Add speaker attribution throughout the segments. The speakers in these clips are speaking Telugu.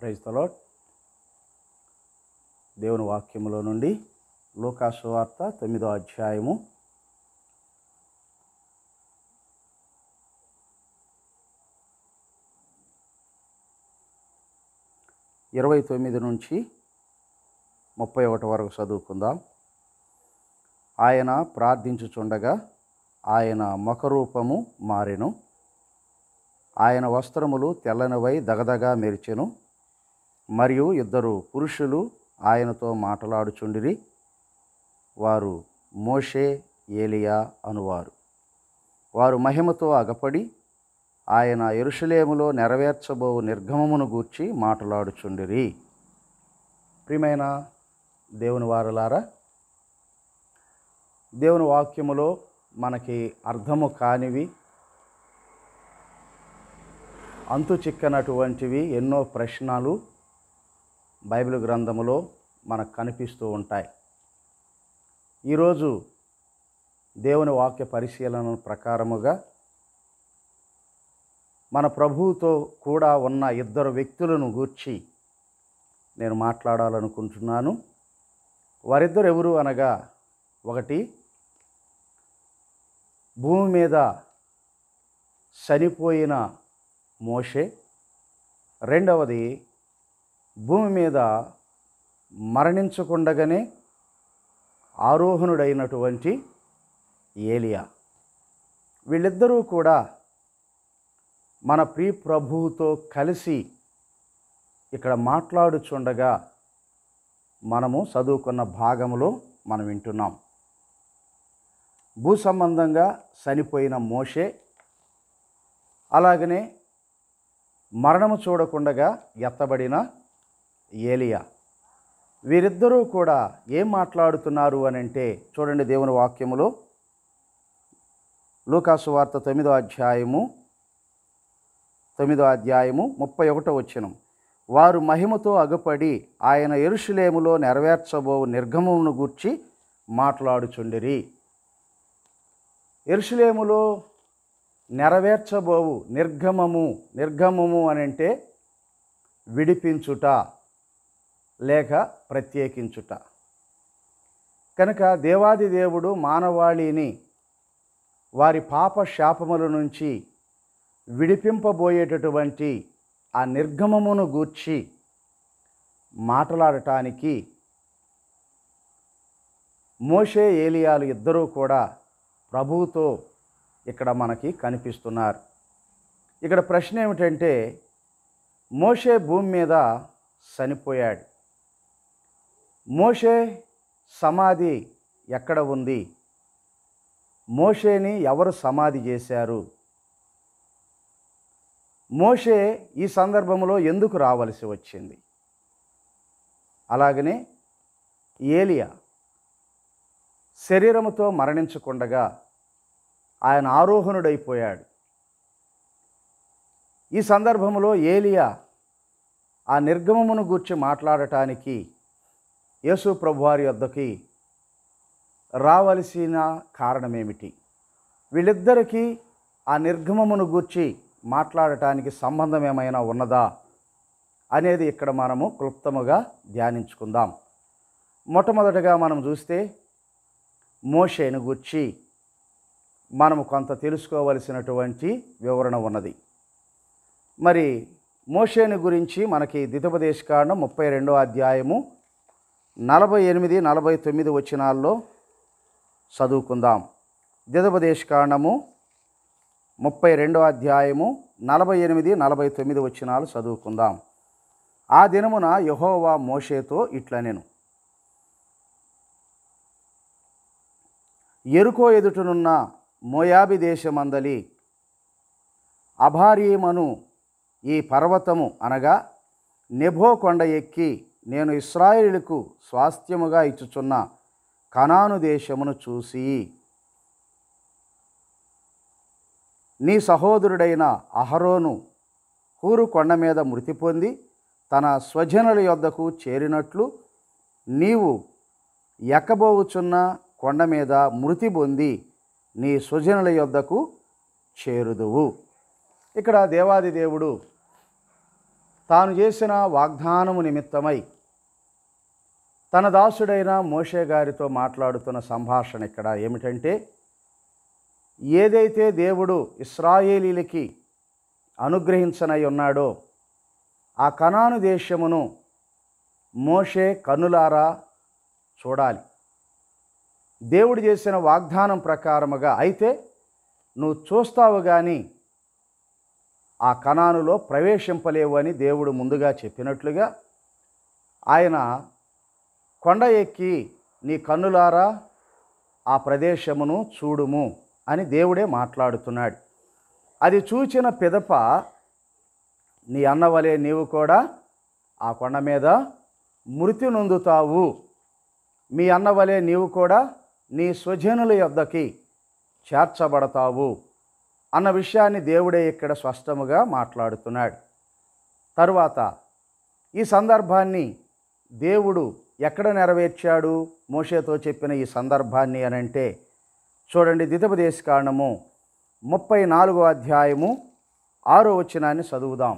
Speaker 1: ప్రైజ్ తలాడ్ దేవుని వాక్యములో నుండి వార్త తొమ్మిదో అధ్యాయము ఇరవై తొమ్మిది నుంచి ముప్పై ఒకటి వరకు చదువుకుందాం ఆయన ప్రార్థించుచుండగా ఆయన ముఖరూపము మారెను ఆయన వస్త్రములు తెల్లనివై దగదగా మెరిచెను మరియు ఇద్దరు పురుషులు ఆయనతో మాట్లాడుచుండిరి వారు మోషే ఏలియా అనువారు వారు మహిమతో అగపడి ఆయన ఎరుషులేములో నెరవేర్చబో నిర్గమమును గూర్చి మాట్లాడుచుండిరి ప్రియమైన దేవుని వారులారా దేవుని వాక్యములో మనకి అర్థము కానివి అంతు చిక్కనటువంటివి ఎన్నో ప్రశ్నలు బైబిల్ గ్రంథములో మనకు కనిపిస్తూ ఉంటాయి ఈరోజు దేవుని వాక్య పరిశీలన ప్రకారముగా మన ప్రభువుతో కూడా ఉన్న ఇద్దరు వ్యక్తులను గూర్చి నేను మాట్లాడాలనుకుంటున్నాను వారిద్దరు ఎవరు అనగా ఒకటి భూమి మీద చనిపోయిన మోషే రెండవది భూమి మీద మరణించకుండగానే ఆరోహణుడైనటువంటి ఏలియా వీళ్ళిద్దరూ కూడా మన ప్రీ ప్రభువుతో కలిసి ఇక్కడ మాట్లాడుచుండగా మనము చదువుకున్న భాగంలో మనం వింటున్నాం భూ సంబంధంగా చనిపోయిన మోషే అలాగనే మరణము చూడకుండగా ఎత్తబడిన ఏలియా వీరిద్దరూ కూడా ఏం మాట్లాడుతున్నారు అని అంటే చూడండి దేవుని వాక్యములో లూకాసు వార్త తొమ్మిదో అధ్యాయము తొమ్మిదో అధ్యాయము ముప్పై ఒకటో వచ్చినం వారు మహిమతో అగపడి ఆయన ఎరుషులేములో నెరవేర్చబో నిర్గమమును గూర్చి మాట్లాడుచుండిరి ఎరుషులేములో నెరవేర్చబోవు నిర్గమము నిర్గమము అంటే విడిపించుట లేక ప్రత్యేకించుట కనుక దేవాది దేవుడు మానవాళిని వారి పాప శాపముల నుంచి విడిపింపబోయేటటువంటి ఆ నిర్గమమును గూర్చి మాట్లాడటానికి మోషే ఏలియాలు ఇద్దరూ కూడా ప్రభువుతో ఇక్కడ మనకి కనిపిస్తున్నారు ఇక్కడ ప్రశ్న ఏమిటంటే మోషే భూమి మీద చనిపోయాడు మోషే సమాధి ఎక్కడ ఉంది మోషేని ఎవరు సమాధి చేశారు మోషే ఈ సందర్భంలో ఎందుకు రావలసి వచ్చింది అలాగనే ఏలియా శరీరముతో మరణించకుండగా ఆయన ఆరోహణుడైపోయాడు ఈ సందర్భంలో ఏలియా ఆ నిర్గమమును గూర్చి మాట్లాడటానికి యేసు ప్రభువారి వద్దకి రావలసిన కారణమేమిటి వీళ్ళిద్దరికీ ఆ నిర్గమమును గూర్చి మాట్లాడటానికి సంబంధం ఏమైనా ఉన్నదా అనేది ఇక్కడ మనము క్లుప్తముగా ధ్యానించుకుందాం మొట్టమొదటగా మనం చూస్తే మోషేను గుర్చి మనము కొంత తెలుసుకోవలసినటువంటి వివరణ ఉన్నది మరి మోషేను గురించి మనకి కాండం ముప్పై రెండో అధ్యాయము నలభై ఎనిమిది నలభై తొమ్మిది వచ్చినాల్లో చదువుకుందాం దిదపదేశ్ కాండము ముప్పై రెండో అధ్యాయము నలభై ఎనిమిది నలభై తొమ్మిది వచ్చినాలు చదువుకుందాం ఆ దినమున యహోవా మోషేతో ఇట్లా నేను ఎరుకో ఎదుటనున్న మోయాబి దేశమందలి అభారీమను ఈ పర్వతము అనగా నెభో కొండ ఎక్కి నేను ఇస్రాయిలకు స్వాస్థ్యముగా ఇచ్చుచున్న కనాను దేశమును చూసి నీ సహోదరుడైన అహరోను హూరు కొండ మీద మృతి పొంది తన స్వజనుల యొద్దకు చేరినట్లు నీవు ఎక్కబోవుచున్న కొండ మీద మృతి పొంది నీ స్వజనుల యొద్దకు చేరుదువు ఇక్కడ దేవాది దేవుడు తాను చేసిన వాగ్దానము నిమిత్తమై తన దాసుడైన మోషే గారితో మాట్లాడుతున్న సంభాషణ ఇక్కడ ఏమిటంటే ఏదైతే దేవుడు ఇస్రాయేలీలకి అనుగ్రహించనై ఉన్నాడో ఆ కణాను దేశమును మోషే కనులారా చూడాలి దేవుడు చేసిన వాగ్దానం ప్రకారముగా అయితే నువ్వు చూస్తావు కానీ ఆ కణానులో ప్రవేశింపలేవు అని దేవుడు ముందుగా చెప్పినట్లుగా ఆయన కొండ ఎక్కి నీ కన్నులారా ఆ ప్రదేశమును చూడుము అని దేవుడే మాట్లాడుతున్నాడు అది చూచిన పిదప నీ అన్నవలే నీవు కూడా ఆ కొండ మీద మృతి నొందుతావు మీ అన్నవలే నీవు కూడా నీ స్వజనుల యొద్దకి చేర్చబడతావు అన్న విషయాన్ని దేవుడే ఇక్కడ స్పష్టముగా మాట్లాడుతున్నాడు తరువాత ఈ సందర్భాన్ని దేవుడు ఎక్కడ నెరవేర్చాడు మోషేతో చెప్పిన ఈ సందర్భాన్ని అనంటే చూడండి దితపదేశ కారణము ముప్పై నాలుగో అధ్యాయము ఆరో వచనాన్ని చదువుదాం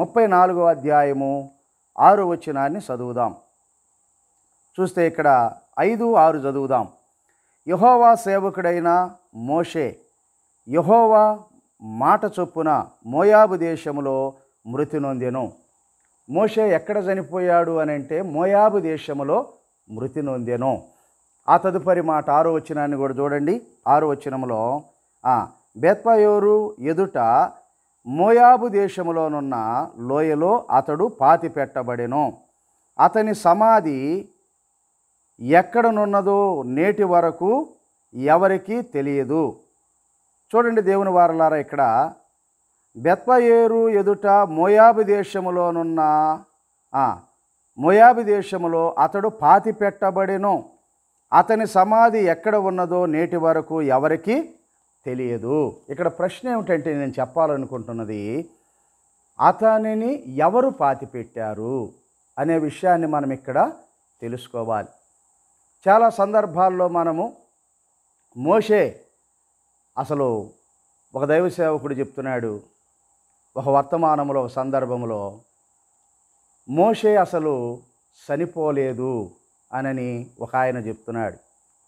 Speaker 1: ముప్పై నాలుగో అధ్యాయము ఆరో వచనాన్ని చదువుదాం చూస్తే ఇక్కడ ఐదు ఆరు చదువుదాం యహోవా సేవకుడైన మోషే యహోవా మాట చొప్పున మోయాబు దేశములో మృతి నొందెను మోషే ఎక్కడ చనిపోయాడు అని అంటే మోయాబు దేశములో మృతి నొందెను ఆ తదుపరి మాట ఆరో వచ్చినాన్ని కూడా చూడండి ఆరో వచ్చినములో బేత్పాయోరు ఎదుట మోయాబు దేశములోనున్న లోయలో అతడు పాతి పెట్టబడెను అతని సమాధి ఎక్కడనున్నదో నేటి వరకు ఎవరికీ తెలియదు చూడండి దేవుని వారలారా ఇక్కడ బెత్వయేరు ఎదుట మోయాబి దేశములోనున్న మోయాబి దేశములో అతడు పాతి పెట్టబడెను అతని సమాధి ఎక్కడ ఉన్నదో నేటి వరకు ఎవరికి తెలియదు ఇక్కడ ప్రశ్న ఏమిటంటే నేను చెప్పాలనుకుంటున్నది అతనిని ఎవరు పాతి పెట్టారు అనే విషయాన్ని మనం ఇక్కడ తెలుసుకోవాలి చాలా సందర్భాల్లో మనము మోషే అసలు ఒక దైవ సేవకుడు చెప్తున్నాడు ఒక వర్తమానంలో ఒక సందర్భంలో మోషే అసలు చనిపోలేదు అనని ఒక ఆయన చెప్తున్నాడు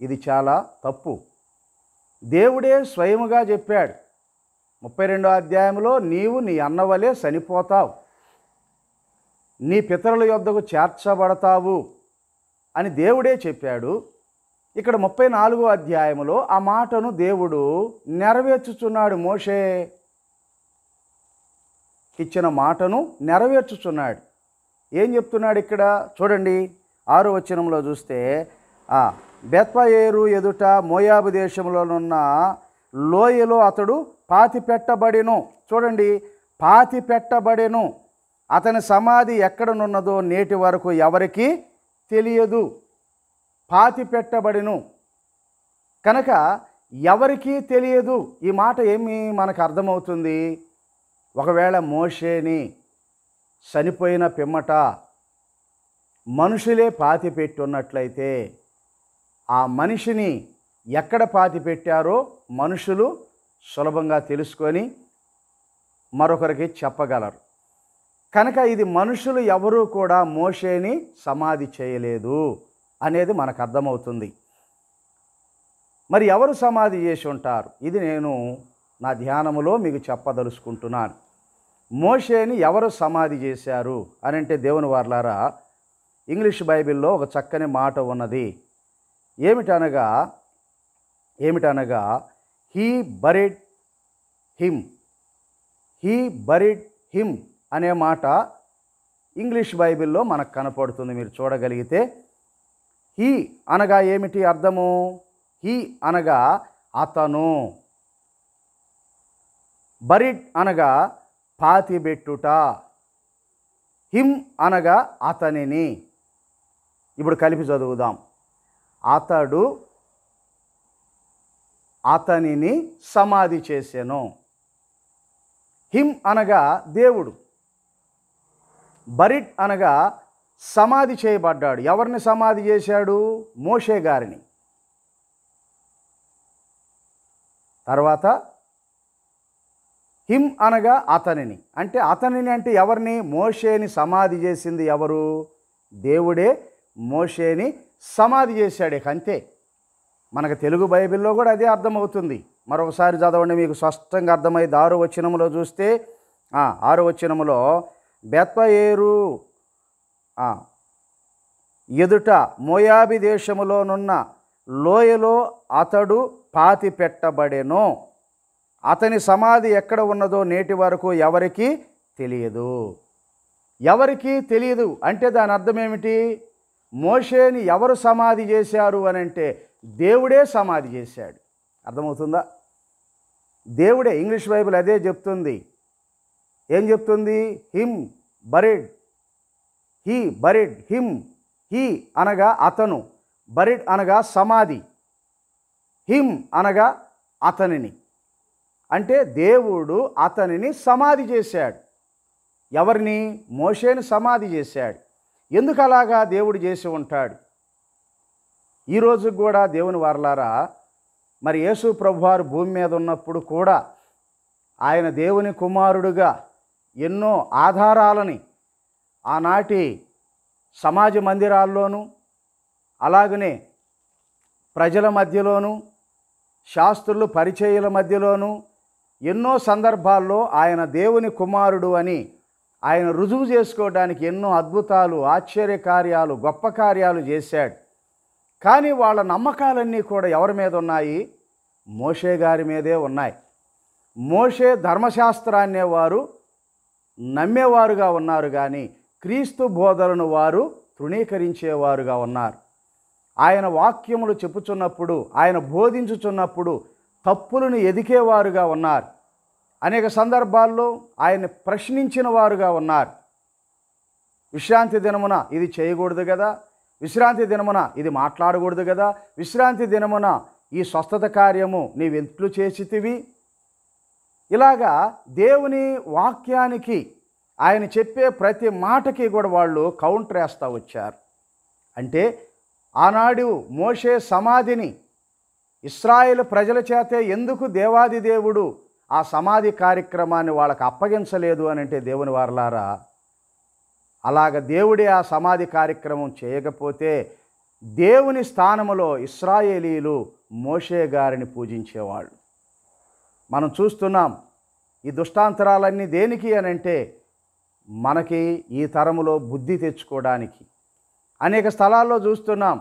Speaker 1: ఇది చాలా తప్పు దేవుడే స్వయముగా చెప్పాడు ముప్పై రెండో అధ్యాయంలో నీవు నీ అన్నవలే చనిపోతావు నీ పితరుల యొద్దకు చేర్చబడతావు అని దేవుడే చెప్పాడు ఇక్కడ ముప్పై నాలుగో అధ్యాయంలో ఆ మాటను దేవుడు నెరవేర్చుచున్నాడు మోషే ఇచ్చిన మాటను నెరవేర్చుచున్నాడు ఏం చెప్తున్నాడు ఇక్కడ చూడండి ఆరు వచనంలో చూస్తే బెత్వయేరు ఎదుట మోయాబు దేశంలోనున్న లోయలో అతడు పాతి పెట్టబడిను చూడండి పాతి పెట్టబడెను అతని సమాధి ఎక్కడనున్నదో నేటి వరకు ఎవరికి తెలియదు పాతి పెట్టబడిను కనుక ఎవరికీ తెలియదు ఈ మాట ఏమి మనకు అర్థమవుతుంది ఒకవేళ మోషేని చనిపోయిన పిమ్మట మనుషులే పాతి పెట్టున్నట్లయితే ఆ మనిషిని ఎక్కడ పాతి పెట్టారో మనుషులు సులభంగా తెలుసుకొని మరొకరికి చెప్పగలరు కనుక ఇది మనుషులు ఎవరూ కూడా మోషేని సమాధి చేయలేదు అనేది మనకు అర్థమవుతుంది మరి ఎవరు సమాధి చేసి ఉంటారు ఇది నేను నా ధ్యానములో మీకు చెప్పదలుచుకుంటున్నాను మోషేని ఎవరు సమాధి చేశారు అని అంటే దేవుని వార్లారా ఇంగ్లీష్ బైబిల్లో ఒక చక్కని మాట ఉన్నది ఏమిటనగా ఏమిటనగా he buried him he buried him అనే మాట ఇంగ్లీష్ బైబిల్లో మనకు కనపడుతుంది మీరు చూడగలిగితే హీ అనగా ఏమిటి అర్థము హీ అనగా అతను బరిట్ అనగా పాతిబెట్టుట హిమ్ అనగా అతనిని ఇప్పుడు కలిపి చదువుదాం అతడు అతనిని సమాధి చేశాను హిమ్ అనగా దేవుడు బరిట్ అనగా సమాధి చేయబడ్డాడు ఎవరిని సమాధి చేశాడు మోషే గారిని తర్వాత హిమ్ అనగా అతనిని అంటే అతనిని అంటే ఎవరిని మోషేని సమాధి చేసింది ఎవరు దేవుడే మోషేని సమాధి చేశాడు అంతే మనకు తెలుగు బైబిల్లో కూడా అదే అర్థమవుతుంది మరొకసారి చదవండి మీకు స్పష్టంగా అర్థమైంది ఆరు వచ్చినములో చూస్తే ఆరు బెత్త ఏరు ఎదుట మోయాబి దేశములోనున్న లోయలో అతడు పాతి పెట్టబడెను అతని సమాధి ఎక్కడ ఉన్నదో నేటి వరకు ఎవరికీ తెలియదు ఎవరికీ తెలియదు అంటే దాని అర్థం ఏమిటి మోషేని ఎవరు సమాధి చేశారు అని అంటే దేవుడే సమాధి చేశాడు అర్థమవుతుందా దేవుడే ఇంగ్లీష్ బైబుల్ అదే చెప్తుంది ఏం చెప్తుంది him buried he buried him he అనగా అతను బరిడ్ అనగా సమాధి హిమ్ అనగా అతనిని అంటే దేవుడు అతనిని సమాధి చేశాడు ఎవరిని మోషేని సమాధి చేశాడు ఎందుకు అలాగా దేవుడు చేసి ఉంటాడు ఈరోజు కూడా దేవుని వర్లారా మరి యేసు ప్రభువారు భూమి మీద ఉన్నప్పుడు కూడా ఆయన దేవుని కుమారుడుగా ఎన్నో ఆధారాలని ఆనాటి సమాజ మందిరాల్లోనూ అలాగనే ప్రజల మధ్యలోనూ శాస్త్రులు పరిచయల మధ్యలోనూ ఎన్నో సందర్భాల్లో ఆయన దేవుని కుమారుడు అని ఆయన రుజువు చేసుకోవడానికి ఎన్నో అద్భుతాలు ఆశ్చర్య కార్యాలు గొప్ప కార్యాలు చేశాడు కానీ వాళ్ళ నమ్మకాలన్నీ కూడా ఎవరి మీద ఉన్నాయి మోషే గారి మీదే ఉన్నాయి మోషే ధర్మశాస్త్రాన్నే వారు నమ్మేవారుగా ఉన్నారు కానీ క్రీస్తు బోధలను వారు తృణీకరించేవారుగా ఉన్నారు ఆయన వాక్యములు చెప్పుచున్నప్పుడు ఆయన బోధించుచున్నప్పుడు తప్పులను ఎదికేవారుగా ఉన్నారు అనేక సందర్భాల్లో ఆయన్ని ప్రశ్నించిన వారుగా ఉన్నారు విశ్రాంతి దినమున ఇది చేయకూడదు కదా విశ్రాంతి దినమున ఇది మాట్లాడకూడదు కదా విశ్రాంతి దినమున ఈ స్వస్థత కార్యము నీవెంట్లు చేసితివి ఇలాగా దేవుని వాక్యానికి ఆయన చెప్పే ప్రతి మాటకి కూడా వాళ్ళు కౌంటర్ వేస్తూ వచ్చారు అంటే ఆనాడు మోషే సమాధిని ఇస్రాయేల్ ప్రజల చేతే ఎందుకు దేవాది దేవుడు ఆ సమాధి కార్యక్రమాన్ని వాళ్ళకి అప్పగించలేదు అని అంటే దేవుని వారలారా అలాగ దేవుడే ఆ సమాధి కార్యక్రమం చేయకపోతే దేవుని స్థానములో ఇస్రాయేలీలు మోషే గారిని పూజించేవాళ్ళు మనం చూస్తున్నాం ఈ దుష్టాంతరాలన్నీ దేనికి అని అంటే మనకి ఈ తరములో బుద్ధి తెచ్చుకోవడానికి అనేక స్థలాల్లో చూస్తున్నాం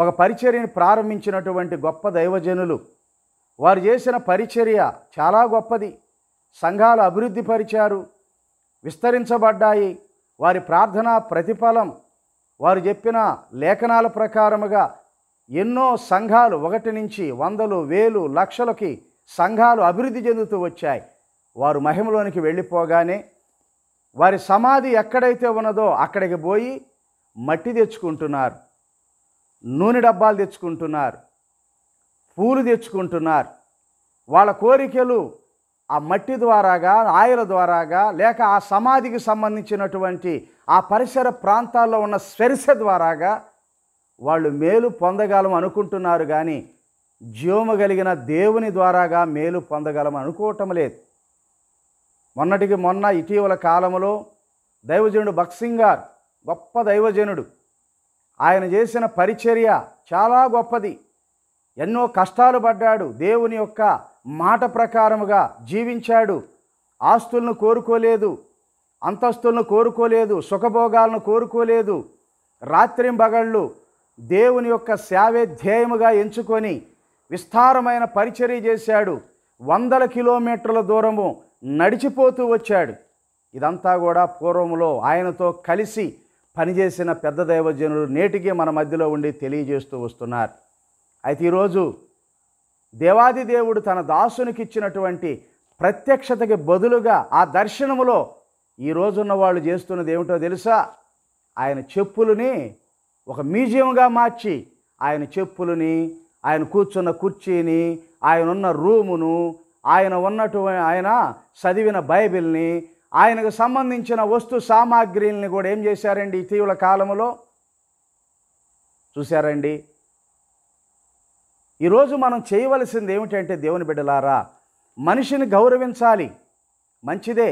Speaker 1: ఒక పరిచర్యను ప్రారంభించినటువంటి గొప్ప దైవజనులు వారు చేసిన పరిచర్య చాలా గొప్పది సంఘాలు అభివృద్ధి పరిచారు విస్తరించబడ్డాయి వారి ప్రార్థనా ప్రతిఫలం వారు చెప్పిన లేఖనాల ప్రకారముగా ఎన్నో సంఘాలు ఒకటి నుంచి వందలు వేలు లక్షలకి సంఘాలు అభివృద్ధి చెందుతూ వచ్చాయి వారు మహిమలోనికి వెళ్ళిపోగానే వారి సమాధి ఎక్కడైతే ఉన్నదో అక్కడికి పోయి మట్టి తెచ్చుకుంటున్నారు నూనె డబ్బాలు తెచ్చుకుంటున్నారు పూలు తెచ్చుకుంటున్నారు వాళ్ళ కోరికలు ఆ మట్టి ద్వారాగా ఆయల ద్వారాగా లేక ఆ సమాధికి సంబంధించినటువంటి ఆ పరిసర ప్రాంతాల్లో ఉన్న స్వరిస ద్వారాగా వాళ్ళు మేలు పొందగలం అనుకుంటున్నారు కానీ జీవము కలిగిన దేవుని ద్వారాగా మేలు పొందగలం అనుకోవటం లేదు మొన్నటికి మొన్న ఇటీవల కాలంలో దైవజనుడు బక్సింగ్ గారు గొప్ప దైవజనుడు ఆయన చేసిన పరిచర్య చాలా గొప్పది ఎన్నో కష్టాలు పడ్డాడు దేవుని యొక్క మాట ప్రకారముగా జీవించాడు ఆస్తులను కోరుకోలేదు అంతస్తులను కోరుకోలేదు సుఖభోగాలను కోరుకోలేదు రాత్రింబగళ్ళు దేవుని యొక్క సేవే ధ్యేయముగా ఎంచుకొని విస్తారమైన పరిచర్య చేశాడు వందల కిలోమీటర్ల దూరము నడిచిపోతూ వచ్చాడు ఇదంతా కూడా పూర్వములో ఆయనతో కలిసి పనిచేసిన పెద్ద దైవజనులు నేటికి మన మధ్యలో ఉండి తెలియజేస్తూ వస్తున్నారు అయితే ఈరోజు దేవాది దేవుడు తన దాసునికి ఇచ్చినటువంటి ప్రత్యక్షతకి బదులుగా ఆ దర్శనములో ఈరోజున్న వాళ్ళు చేస్తున్నది ఏమిటో తెలుసా ఆయన చెప్పులని ఒక మ్యూజియంగా మార్చి ఆయన చెప్పులని ఆయన కూర్చున్న కుర్చీని ఆయన ఉన్న రూమును ఆయన ఉన్నటువంటి ఆయన చదివిన బైబిల్ని ఆయనకు సంబంధించిన వస్తు సామాగ్రిల్ని కూడా ఏం చేశారండి ఇటీవల కాలంలో చూశారండి ఈరోజు మనం చేయవలసింది ఏమిటంటే దేవుని బిడ్డలారా మనిషిని గౌరవించాలి మంచిదే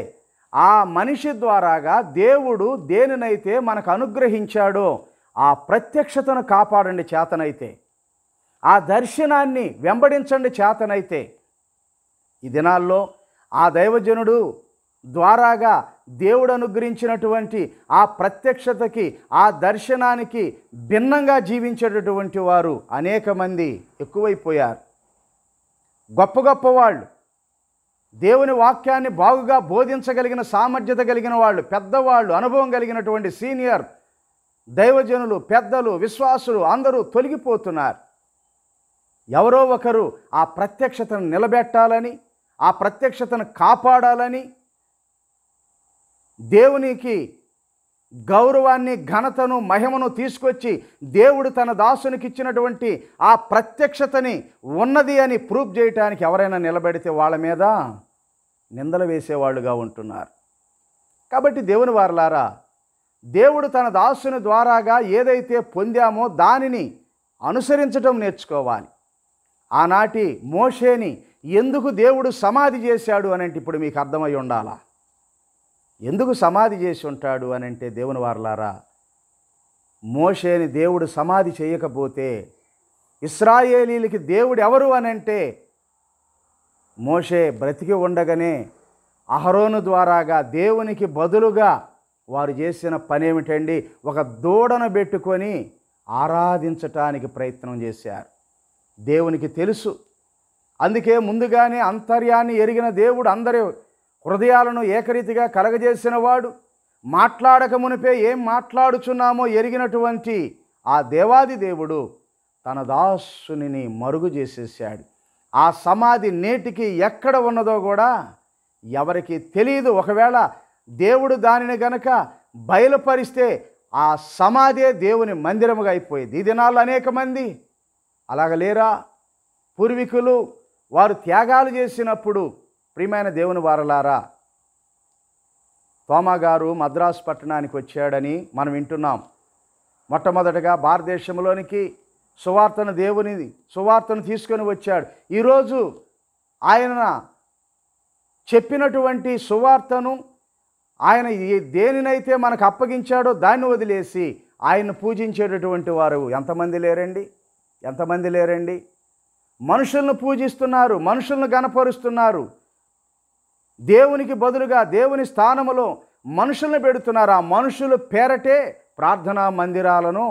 Speaker 1: ఆ మనిషి ద్వారాగా దేవుడు దేనినైతే మనకు అనుగ్రహించాడో ఆ ప్రత్యక్షతను కాపాడండి చేతనైతే ఆ దర్శనాన్ని వెంబడించండి చేతనైతే ఈ దినాల్లో ఆ దైవజనుడు ద్వారాగా దేవుడు అనుగ్రహించినటువంటి ఆ ప్రత్యక్షతకి ఆ దర్శనానికి భిన్నంగా జీవించేటటువంటి వారు అనేక మంది ఎక్కువైపోయారు గొప్ప గొప్ప వాళ్ళు దేవుని వాక్యాన్ని బాగుగా బోధించగలిగిన సామర్థ్యత కలిగిన వాళ్ళు పెద్దవాళ్ళు అనుభవం కలిగినటువంటి సీనియర్ దైవజనులు పెద్దలు విశ్వాసులు అందరూ తొలగిపోతున్నారు ఎవరో ఒకరు ఆ ప్రత్యక్షతను నిలబెట్టాలని ఆ ప్రత్యక్షతను కాపాడాలని దేవునికి గౌరవాన్ని ఘనతను మహిమను తీసుకొచ్చి దేవుడు తన దాసునికి ఇచ్చినటువంటి ఆ ప్రత్యక్షతని ఉన్నది అని ప్రూఫ్ చేయటానికి ఎవరైనా నిలబెడితే వాళ్ళ మీద నిందలు వేసేవాళ్ళుగా ఉంటున్నారు కాబట్టి దేవుని వారలారా దేవుడు తన దాసుని ద్వారాగా ఏదైతే పొందామో దానిని అనుసరించటం నేర్చుకోవాలి ఆనాటి మోషేని ఎందుకు దేవుడు సమాధి చేశాడు అని ఇప్పుడు మీకు అర్థమై ఉండాలా ఎందుకు సమాధి చేసి ఉంటాడు అని అంటే దేవుని వారలారా మోషేని దేవుడు సమాధి చేయకపోతే ఇస్రాయేలీలకి దేవుడు ఎవరు అని అంటే మోషే బ్రతికి ఉండగానే అహరోను ద్వారాగా దేవునికి బదులుగా వారు చేసిన పనేమిటండి ఒక దూడను పెట్టుకొని ఆరాధించటానికి ప్రయత్నం చేశారు దేవునికి తెలుసు అందుకే ముందుగానే అంతర్యాన్ని ఎరిగిన దేవుడు అందరూ హృదయాలను ఏకరీతిగా కలగజేసినవాడు మాట్లాడక మునిపే ఏం మాట్లాడుచున్నామో ఎరిగినటువంటి ఆ దేవాది దేవుడు తన దాసుని మరుగు చేసేసాడు ఆ సమాధి నేటికి ఎక్కడ ఉన్నదో కూడా ఎవరికి తెలియదు ఒకవేళ దేవుడు దానిని గనక బయలుపరిస్తే ఆ సమాధే దేవుని మందిరముగా అయిపోయేది ఈ దినాల్లో అనేక మంది అలాగ లేరా పూర్వీకులు వారు త్యాగాలు చేసినప్పుడు ప్రియమైన దేవుని వారలారా తోమాగారు మద్రాసు పట్టణానికి వచ్చాడని మనం వింటున్నాం మొట్టమొదటగా భారతదేశంలోనికి సువార్తను దేవుని సువార్తను తీసుకొని వచ్చాడు ఈరోజు ఆయన చెప్పినటువంటి సువార్తను ఆయన దేనినైతే మనకు అప్పగించాడో దాన్ని వదిలేసి ఆయన్ను పూజించేటటువంటి వారు ఎంతమంది లేరండి ఎంతమంది లేరండి మనుషులను పూజిస్తున్నారు మనుషులను గనపరుస్తున్నారు దేవునికి బదులుగా దేవుని స్థానములో మనుషులను పెడుతున్నారు ఆ మనుషుల పేరటే ప్రార్థనా మందిరాలను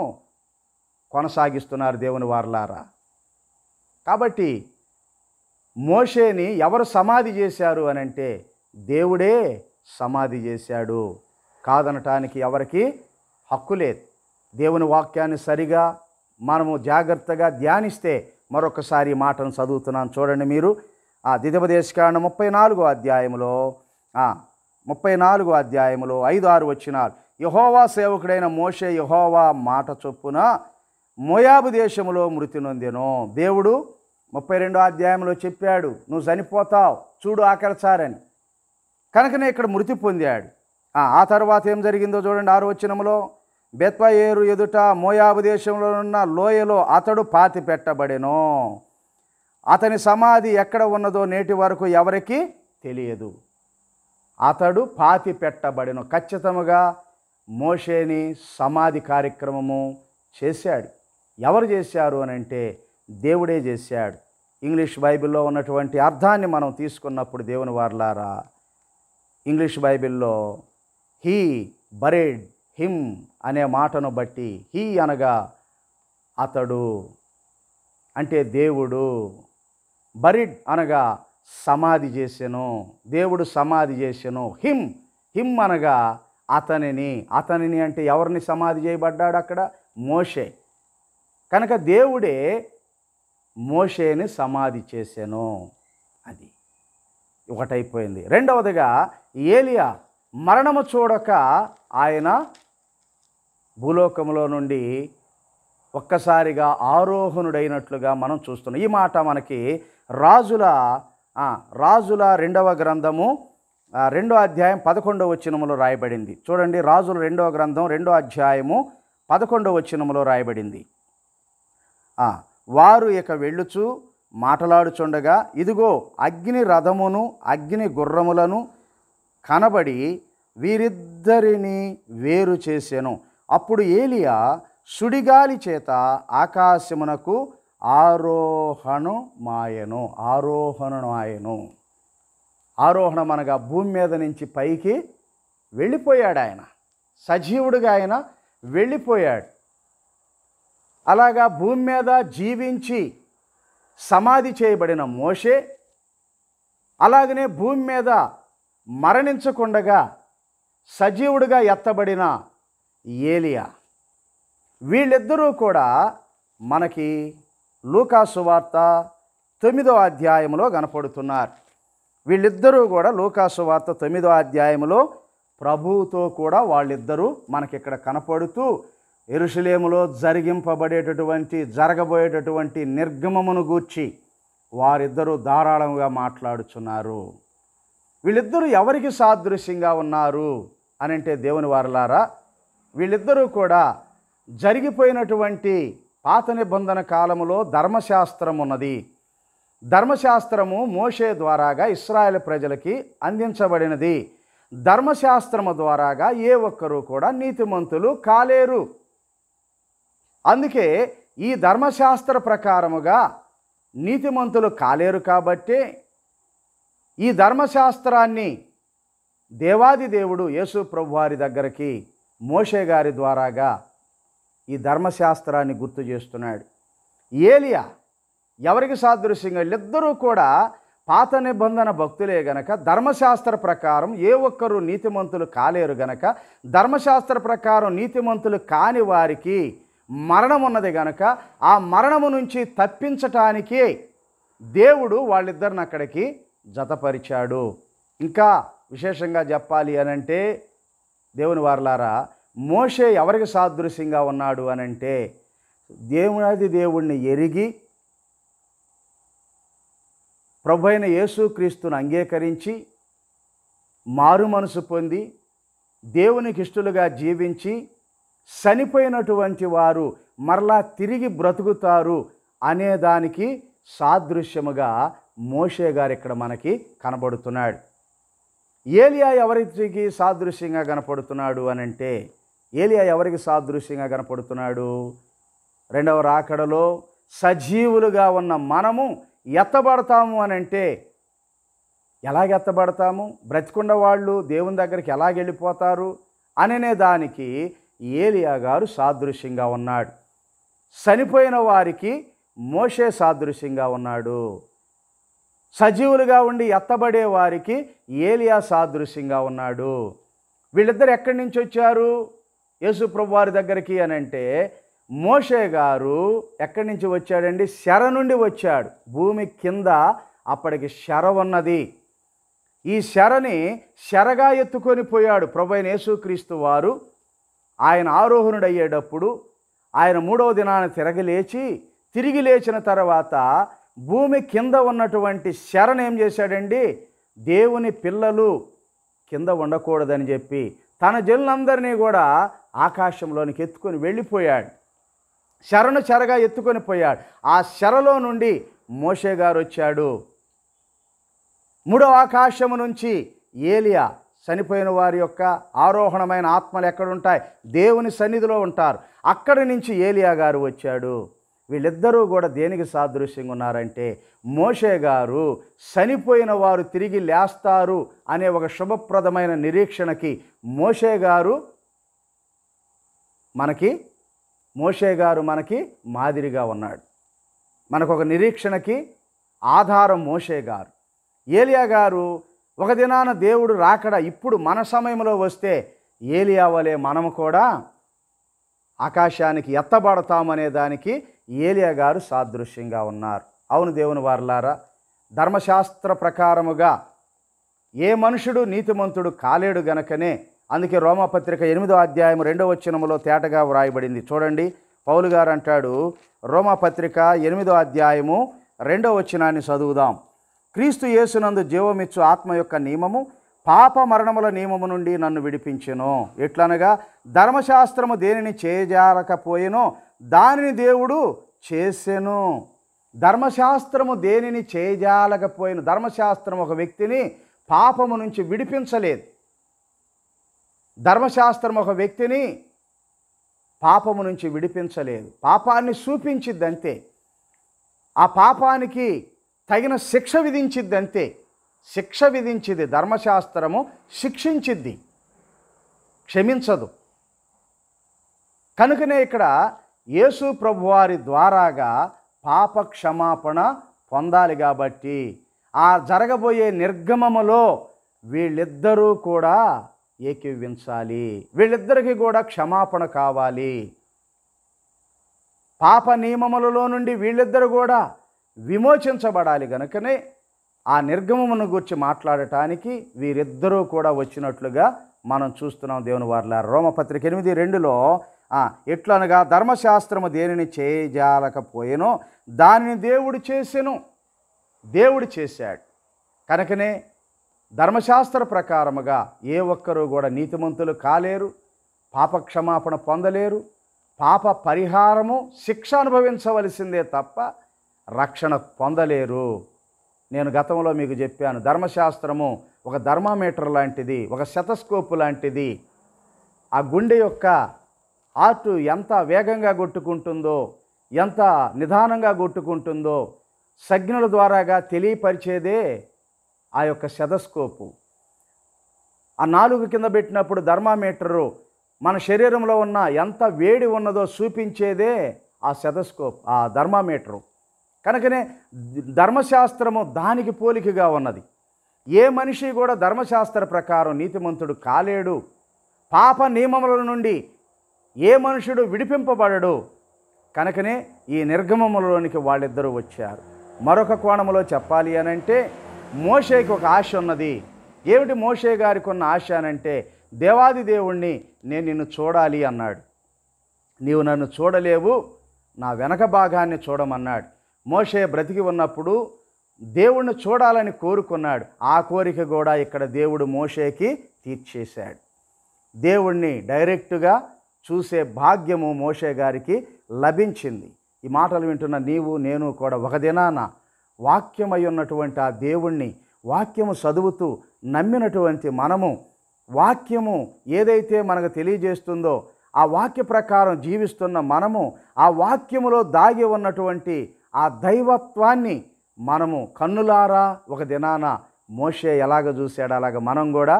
Speaker 1: కొనసాగిస్తున్నారు దేవుని వారలారా కాబట్టి మోషేని ఎవరు సమాధి చేశారు అని అంటే దేవుడే సమాధి చేశాడు కాదనటానికి ఎవరికి హక్కు లేదు దేవుని వాక్యాన్ని సరిగా మనము జాగ్రత్తగా ధ్యానిస్తే మరొకసారి మాటను చదువుతున్నాను చూడండి మీరు ఆ ద్వితీయోపదేశకాండ ముప్పై నాలుగో అధ్యాయములో ముప్పై నాలుగో అధ్యాయములో ఐదు ఆరు వచ్చినాలు యహోవా సేవకుడైన మోషే యహోవా మాట చొప్పున మోయాబు దేశంలో మృతి నొందెను దేవుడు ముప్పై రెండో అధ్యాయంలో చెప్పాడు నువ్వు చనిపోతావు చూడు ఆకరచారని కనుకనే ఇక్కడ మృతి పొందాడు ఆ తర్వాత ఏం జరిగిందో చూడండి ఆరు వచ్చినములో బెత్వయేరు ఎదుట మోయాబు దేశంలో ఉన్న లోయలో అతడు పాతి పెట్టబడెను అతని సమాధి ఎక్కడ ఉన్నదో నేటి వరకు ఎవరికి తెలియదు అతడు పాతి పెట్టబడిన ఖచ్చితముగా మోషేని సమాధి కార్యక్రమము చేశాడు ఎవరు చేశారు అని అంటే దేవుడే చేశాడు ఇంగ్లీష్ బైబిల్లో ఉన్నటువంటి అర్థాన్ని మనం తీసుకున్నప్పుడు దేవుని వార్లారా ఇంగ్లీష్ బైబిల్లో హీ బరేడ్ హిమ్ అనే మాటను బట్టి హీ అనగా అతడు అంటే దేవుడు బరిడ్ అనగా సమాధి చేసెను దేవుడు సమాధి చేసెను హిమ్ హిమ్ అనగా అతనిని అతనిని అంటే ఎవరిని సమాధి చేయబడ్డాడు అక్కడ మోషే కనుక దేవుడే మోషేని సమాధి చేశాను అది ఒకటైపోయింది రెండవదిగా ఏలియా మరణము చూడక ఆయన భూలోకంలో నుండి ఒక్కసారిగా ఆరోహణుడైనట్లుగా మనం చూస్తున్నాం ఈ మాట మనకి రాజుల రాజుల రెండవ గ్రంథము రెండో అధ్యాయం పదకొండవ వచ్చినములో రాయబడింది చూడండి రాజుల రెండవ గ్రంథం రెండో అధ్యాయము పదకొండవ వచ్చినములో రాయబడింది వారు ఇక వెళ్ళుచు మాటలాడుచుండగా ఇదిగో అగ్ని రథమును అగ్ని గుర్రములను కనబడి వీరిద్దరిని వేరు చేశాను అప్పుడు ఏలియా సుడిగాలి చేత ఆకాశమునకు ఆరోహణం మాయను ఆరోహణను ఆయను ఆరోహణం అనగా భూమి మీద నుంచి పైకి వెళ్ళిపోయాడు ఆయన సజీవుడిగా ఆయన వెళ్ళిపోయాడు అలాగా భూమి మీద జీవించి సమాధి చేయబడిన మోషే అలాగనే భూమి మీద మరణించకుండగా సజీవుడిగా ఎత్తబడిన ఏలియా వీళ్ళిద్దరూ కూడా మనకి లూకాసు వార్త తొమ్మిదో అధ్యాయంలో కనపడుతున్నారు వీళ్ళిద్దరూ కూడా లూకాసు వార్త తొమ్మిదో అధ్యాయంలో ప్రభువుతో కూడా వాళ్ళిద్దరూ మనకిక్కడ కనపడుతూ ఎరుసలేములో జరిగింపబడేటటువంటి జరగబోయేటటువంటి నిర్గమమును గూర్చి వారిద్దరూ ధారాళంగా మాట్లాడుచున్నారు వీళ్ళిద్దరూ ఎవరికి సాదృశ్యంగా ఉన్నారు అని అంటే దేవుని వారలారా వీళ్ళిద్దరూ కూడా జరిగిపోయినటువంటి పాత నిబంధన కాలములో ధర్మశాస్త్రం ఉన్నది ధర్మశాస్త్రము మోషే ద్వారాగా ఇస్రాయేల్ ప్రజలకి అందించబడినది ధర్మశాస్త్రము ద్వారాగా ఏ ఒక్కరూ కూడా నీతిమంతులు కాలేరు అందుకే ఈ ధర్మశాస్త్ర ప్రకారముగా నీతిమంతులు కాలేరు కాబట్టి ఈ ధర్మశాస్త్రాన్ని దేవాది దేవుడు యేసు ప్రభువారి దగ్గరికి మోషే గారి ద్వారాగా ఈ ధర్మశాస్త్రాన్ని గుర్తు చేస్తున్నాడు ఏలియా ఎవరికి సాదృశ్యంగా వీళ్ళిద్దరూ కూడా పాత నిబంధన భక్తులే గనక ధర్మశాస్త్ర ప్రకారం ఏ ఒక్కరూ నీతిమంతులు కాలేరు గనక ధర్మశాస్త్ర ప్రకారం నీతిమంతులు కాని వారికి మరణం ఉన్నది గనక ఆ మరణము నుంచి తప్పించటానికి దేవుడు వాళ్ళిద్దరిని అక్కడికి జతపరిచాడు ఇంకా విశేషంగా చెప్పాలి అనంటే దేవుని వారలారా మోషే ఎవరికి సాదృశ్యంగా ఉన్నాడు అనంటే దేవునాది దేవుణ్ణి ఎరిగి ప్రభు అయిన యేసుక్రీస్తును అంగీకరించి మారు మనసు పొంది దేవునికి ఇష్టలుగా జీవించి చనిపోయినటువంటి వారు మరలా తిరిగి బ్రతుకుతారు అనేదానికి సాదృశ్యముగా మోషే గారు ఇక్కడ మనకి కనబడుతున్నాడు ఏలియా ఎవరికి సాదృశ్యంగా కనపడుతున్నాడు అనంటే ఏలియా ఎవరికి సాదృశ్యంగా కనపడుతున్నాడు రెండవ రాకడలో సజీవులుగా ఉన్న మనము ఎత్తబడతాము అని అంటే ఎలాగ ఎత్తబడతాము బ్రతికున్న వాళ్ళు దేవుని దగ్గరికి ఎలాగ వెళ్ళిపోతారు అననే దానికి ఏలియా గారు సాదృశ్యంగా ఉన్నాడు చనిపోయిన వారికి మోషే సాదృశ్యంగా ఉన్నాడు సజీవులుగా ఉండి ఎత్తబడే వారికి ఏలియా సాదృశ్యంగా ఉన్నాడు వీళ్ళిద్దరు ఎక్కడి నుంచి వచ్చారు యేసుప్రభు వారి దగ్గరికి అని అంటే మోషే గారు ఎక్కడి నుంచి వచ్చాడండి శర నుండి వచ్చాడు భూమి కింద అప్పటికి శర ఉన్నది ఈ శరని శరగా ఎత్తుకొని పోయాడు అయిన యేసుక్రీస్తు వారు ఆయన ఆరోహణుడయ్యేటప్పుడు ఆయన మూడవ దినాన తిరగలేచి తిరిగి లేచిన తర్వాత భూమి కింద ఉన్నటువంటి శరణ ఏం చేశాడండి దేవుని పిల్లలు కింద ఉండకూడదని చెప్పి తన జనులందరినీ కూడా ఆకాశంలోనికి ఎత్తుకొని వెళ్ళిపోయాడు శరణు చెరగా ఎత్తుకొని పోయాడు ఆ శరలో నుండి మోషే గారు వచ్చాడు మూడో ఆకాశము నుంచి ఏలియా చనిపోయిన వారి యొక్క ఆరోహణమైన ఆత్మలు ఎక్కడుంటాయి దేవుని సన్నిధిలో ఉంటారు అక్కడి నుంచి ఏలియా గారు వచ్చాడు వీళ్ళిద్దరూ కూడా దేనికి సాదృశ్యంగా ఉన్నారంటే మోషే గారు చనిపోయిన వారు తిరిగి లేస్తారు అనే ఒక శుభప్రదమైన నిరీక్షణకి మోషే గారు మనకి మోషే గారు మనకి మాదిరిగా ఉన్నాడు మనకు ఒక నిరీక్షణకి ఆధారం మోషే గారు ఏలియా గారు ఒక దినాన దేవుడు రాకడ ఇప్పుడు మన సమయంలో వస్తే ఏలియా వలె మనము కూడా ఆకాశానికి ఎత్తబడతామనే దానికి ఏలియా గారు సాదృశ్యంగా ఉన్నారు అవును దేవుని వారలారా ధర్మశాస్త్ర ప్రకారముగా ఏ మనుషుడు నీతిమంతుడు కాలేడు గనకనే అందుకే రోమపత్రిక ఎనిమిదో అధ్యాయం రెండో వచ్చినములో తేటగా వ్రాయబడింది చూడండి పౌలు గారు అంటాడు రోమపత్రిక ఎనిమిదో అధ్యాయము రెండో వచ్చినాన్ని చదువుదాం క్రీస్తు యేసునందు జీవమిచ్చు ఆత్మ యొక్క నియమము పాప మరణముల నియమము నుండి నన్ను విడిపించెను ఎట్లనగా ధర్మశాస్త్రము దేనిని చేయజారకపోయేనో దానిని దేవుడు చేసెను ధర్మశాస్త్రము దేనిని చేజాలకపోయిన ధర్మశాస్త్రం ఒక వ్యక్తిని పాపము నుంచి విడిపించలేదు ధర్మశాస్త్రం ఒక వ్యక్తిని పాపము నుంచి విడిపించలేదు పాపాన్ని చూపించిద్దంతే ఆ పాపానికి తగిన శిక్ష విధించిద్దంతే శిక్ష విధించింది ధర్మశాస్త్రము శిక్షించిద్ది క్షమించదు కనుకనే ఇక్కడ యేసు ప్రభువారి ద్వారాగా పాప క్షమాపణ పొందాలి కాబట్టి ఆ జరగబోయే నిర్గమములో వీళ్ళిద్దరూ కూడా ఏకీవించాలి వీళ్ళిద్దరికీ కూడా క్షమాపణ కావాలి పాప నియమములలో నుండి వీళ్ళిద్దరు కూడా విమోచించబడాలి గనుకనే ఆ నిర్గమమును గురించి మాట్లాడటానికి వీరిద్దరూ కూడా వచ్చినట్లుగా మనం చూస్తున్నాం దేవుని వార్ల రోమపత్రిక ఎనిమిది రెండులో ఎట్లనగా ధర్మశాస్త్రము దేనిని చేయజాలకపోయేనో దానిని దేవుడు చేసెను దేవుడు చేశాడు కనుకనే ధర్మశాస్త్ర ప్రకారముగా ఏ ఒక్కరూ కూడా నీతిమంతులు కాలేరు పాపక్షమాపణ పొందలేరు పాప పరిహారము శిక్ష అనుభవించవలసిందే తప్ప రక్షణ పొందలేరు నేను గతంలో మీకు చెప్పాను ధర్మశాస్త్రము ఒక ధర్మామీటర్ లాంటిది ఒక శతస్కోపు లాంటిది ఆ గుండె యొక్క ఆర్టు ఎంత వేగంగా కొట్టుకుంటుందో ఎంత నిదానంగా కొట్టుకుంటుందో సజ్ఞల ద్వారాగా తెలియపరిచేదే ఆ యొక్క శతస్కోపు ఆ నాలుగు కింద పెట్టినప్పుడు ధర్మామీటరు మన శరీరంలో ఉన్న ఎంత వేడి ఉన్నదో చూపించేదే ఆ శతస్కోప్ ఆ ధర్మామీటరు కనుకనే ధర్మశాస్త్రము దానికి పోలికగా ఉన్నది ఏ మనిషి కూడా ధర్మశాస్త్ర ప్రకారం నీతిమంతుడు కాలేడు పాప నియమముల నుండి ఏ మనుషుడు విడిపింపబడడు కనుకనే ఈ నిర్గమములలోనికి వాళ్ళిద్దరూ వచ్చారు మరొక కోణములో చెప్పాలి అనంటే మోషేకి ఒక ఆశ ఉన్నది ఏమిటి మోషే గారికి ఉన్న ఆశ అనంటే దేవాది దేవుణ్ణి నేను నిన్ను చూడాలి అన్నాడు నీవు నన్ను చూడలేవు నా వెనక భాగాన్ని చూడమన్నాడు మోషే బ్రతికి ఉన్నప్పుడు దేవుణ్ణి చూడాలని కోరుకున్నాడు ఆ కోరిక కూడా ఇక్కడ దేవుడు మోషేకి తీర్చేశాడు దేవుణ్ణి డైరెక్టుగా చూసే భాగ్యము మోషే గారికి లభించింది ఈ మాటలు వింటున్న నీవు నేను కూడా ఒక దినాన వాక్యమై ఉన్నటువంటి ఆ దేవుణ్ణి వాక్యము చదువుతూ నమ్మినటువంటి మనము వాక్యము ఏదైతే మనకు తెలియజేస్తుందో ఆ వాక్య ప్రకారం జీవిస్తున్న మనము ఆ వాక్యములో దాగి ఉన్నటువంటి ఆ దైవత్వాన్ని మనము కన్నులారా ఒక దినాన మోషే ఎలాగ చూశాడో అలాగ మనం కూడా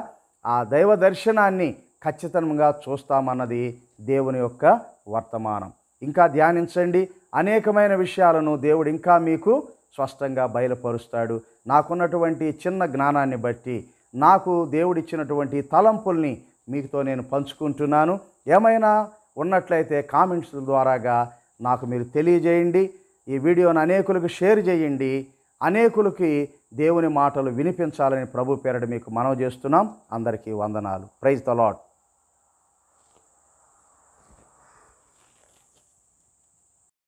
Speaker 1: ఆ దైవ దర్శనాన్ని ఖచ్చితంగా చూస్తామన్నది దేవుని యొక్క వర్తమానం ఇంకా ధ్యానించండి అనేకమైన విషయాలను దేవుడు ఇంకా మీకు స్పష్టంగా బయలుపరుస్తాడు నాకున్నటువంటి చిన్న జ్ఞానాన్ని బట్టి నాకు దేవుడిచ్చినటువంటి తలంపుల్ని మీతో నేను పంచుకుంటున్నాను ఏమైనా ఉన్నట్లయితే కామెంట్స్ ద్వారాగా నాకు మీరు తెలియజేయండి ఈ వీడియోను అనేకులకు షేర్ చేయండి అనేకులకి దేవుని మాటలు వినిపించాలని ప్రభు పేరడు మీకు మనవి చేస్తున్నాం అందరికీ వందనాలు ప్రైజ్ ద లాట్